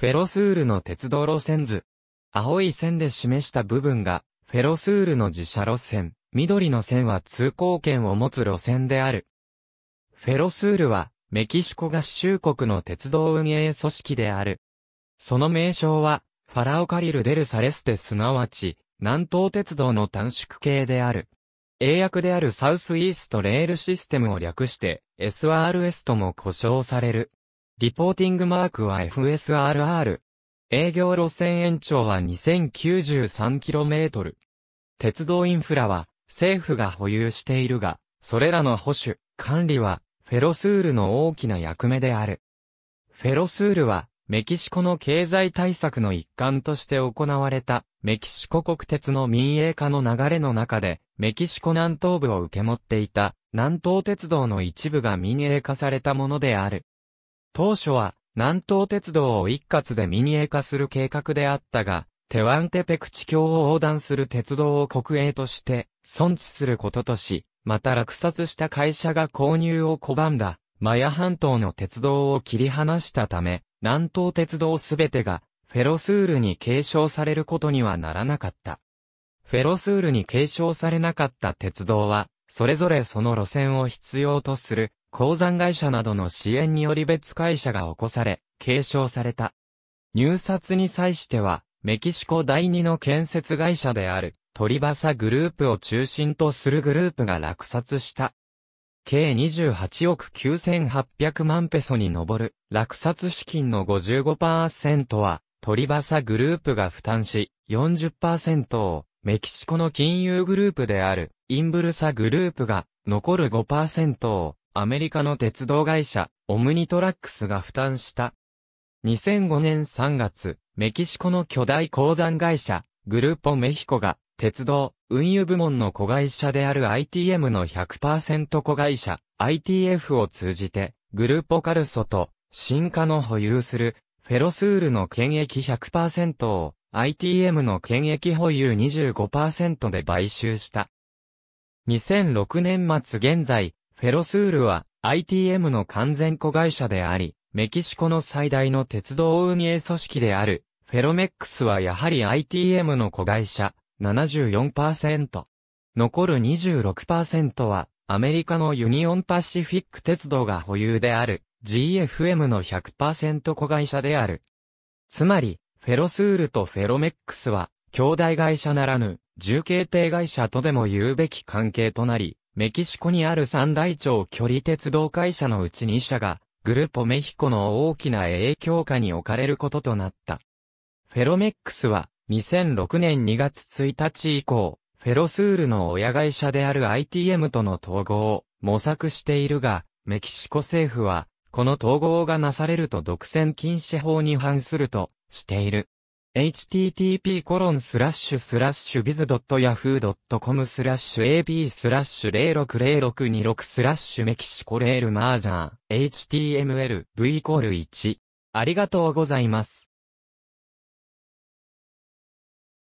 フェロスールの鉄道路線図。青い線で示した部分が、フェロスールの自社路線、緑の線は通行権を持つ路線である。フェロスールは、メキシコ合衆国の鉄道運営組織である。その名称は、ファラオカリル・デル・サレステすなわち、南東鉄道の短縮系である。英訳であるサウスイーストレールシステムを略して、SRS とも呼称される。リポーティングマークは FSRR。営業路線延長は 2093km。鉄道インフラは政府が保有しているが、それらの保守、管理はフェロスールの大きな役目である。フェロスールはメキシコの経済対策の一環として行われたメキシコ国鉄の民営化の流れの中でメキシコ南東部を受け持っていた南東鉄道の一部が民営化されたものである。当初は南東鉄道を一括で民営化する計画であったが、テワンテペク地境を横断する鉄道を国営として存置することとし、また落札した会社が購入を拒んだ、マヤ半島の鉄道を切り離したため、南東鉄道すべてがフェロスールに継承されることにはならなかった。フェロスールに継承されなかった鉄道は、それぞれその路線を必要とする鉱山会社などの支援により別会社が起こされ、継承された。入札に際しては、メキシコ第二の建設会社である、トリバサグループを中心とするグループが落札した。計28億9800万ペソに上る落札資金の55%はトリバサグループが負担し40%をメキシコの金融グループであるインブルサグループが残る5%をアメリカの鉄道会社、オムニトラックスが負担した。2005年3月、メキシコの巨大鉱山会社、グルーポメヒコが、鉄道、運輸部門の子会社である ITM の100%子会社、ITF を通じて、グルーポカルソと、新化の保有する、フェロスールの権益100%を、ITM の権益保有25%で買収した。2006年末現在、フェロスールは ITM の完全子会社であり、メキシコの最大の鉄道運営組織である、フェロメックスはやはり ITM の子会社74%。残る26%は、アメリカのユニオンパシフィック鉄道が保有である、GFM の100%子会社である。つまり、フェロスールとフェロメックスは、兄弟会社ならぬ、重慶帝会社とでも言うべき関係となり、メキシコにある三大長距離鉄道会社のうち2社が、グルポメヒコの大きな影響下に置かれることとなった。フェロメックスは、2006年2月1日以降、フェロスールの親会社である ITM との統合を模索しているが、メキシコ政府は、この統合がなされると独占禁止法に反するとしている。http コロンスラッシュスラッシュビズドットヤフードットコムスラッシュ ab スラッシュ060626スラッシュメキシコレールマージャー html v イコール1ありがとうございます。